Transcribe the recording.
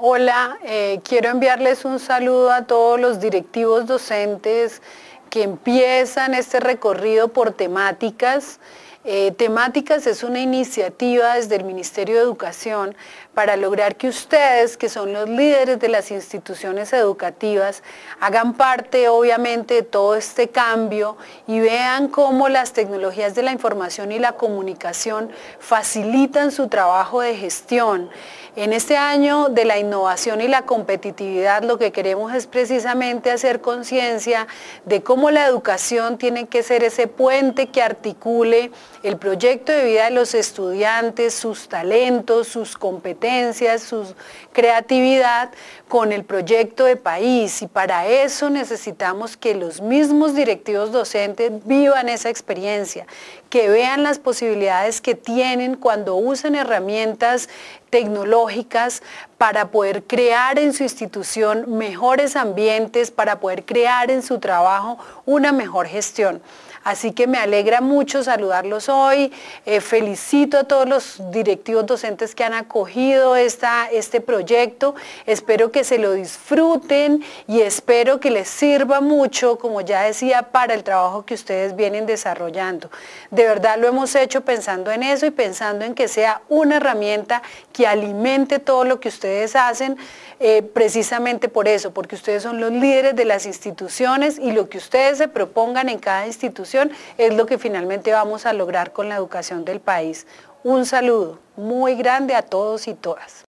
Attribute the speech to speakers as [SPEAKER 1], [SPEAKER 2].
[SPEAKER 1] Hola, eh, quiero enviarles un saludo a todos los directivos docentes que empiezan este recorrido por temáticas. Eh, temáticas es una iniciativa desde el Ministerio de Educación para lograr que ustedes, que son los líderes de las instituciones educativas, hagan parte obviamente de todo este cambio y vean cómo las tecnologías de la información y la comunicación facilitan su trabajo de gestión. En este año de la innovación y la competitividad lo que queremos es precisamente hacer conciencia de cómo la educación tiene que ser ese puente que articule el proyecto de vida de los estudiantes, sus talentos, sus competencias, su creatividad con el proyecto de país. Y para eso necesitamos que los mismos directivos docentes vivan esa experiencia, que vean las posibilidades que tienen cuando usan herramientas tecnológicas para poder crear en su institución mejores ambientes, para poder crear en su trabajo una mejor gestión. Así que me alegra mucho saludarlos hoy, eh, felicito a todos los directivos docentes que han acogido esta, este proyecto, espero que se lo disfruten y espero que les sirva mucho, como ya decía, para el trabajo que ustedes vienen desarrollando. De verdad lo hemos hecho pensando en eso y pensando en que sea una herramienta que alimente todo lo que ustedes hacen, eh, precisamente por eso, porque ustedes son los líderes de las instituciones y lo que ustedes se propongan en cada institución es lo que finalmente vamos a lograr con la educación del país. Un saludo muy grande a todos y todas.